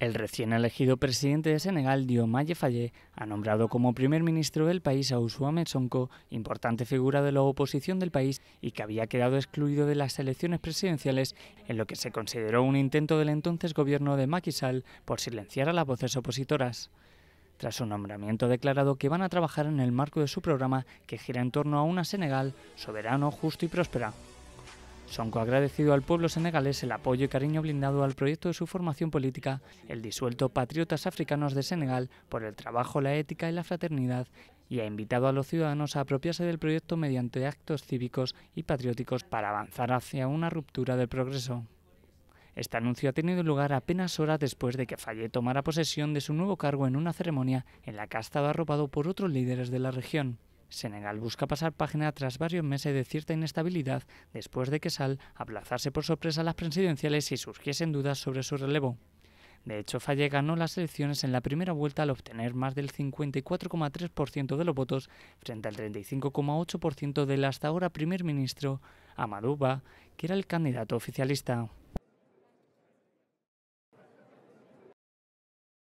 El recién elegido presidente de Senegal, Diomaye Faye, ha nombrado como primer ministro del país a Ousmane Sonko, importante figura de la oposición del país y que había quedado excluido de las elecciones presidenciales, en lo que se consideró un intento del entonces gobierno de Macky Sall por silenciar a las voces opositoras. Tras su nombramiento ha declarado que van a trabajar en el marco de su programa que gira en torno a una Senegal soberano, justo y próspera. Sonko ha agradecido al pueblo senegalés el apoyo y cariño blindado al proyecto de su formación política, el disuelto Patriotas Africanos de Senegal, por el trabajo, la ética y la fraternidad, y ha invitado a los ciudadanos a apropiarse del proyecto mediante actos cívicos y patrióticos para avanzar hacia una ruptura del progreso. Este anuncio ha tenido lugar apenas horas después de que Falle tomara posesión de su nuevo cargo en una ceremonia en la que ha estado arropado por otros líderes de la región. Senegal busca pasar página tras varios meses de cierta inestabilidad después de que Sal aplazase por sorpresa las presidenciales y surgiesen dudas sobre su relevo. De hecho, Falle ganó las elecciones en la primera vuelta al obtener más del 54,3% de los votos frente al 35,8% del hasta ahora primer ministro Amadou Ba, que era el candidato oficialista.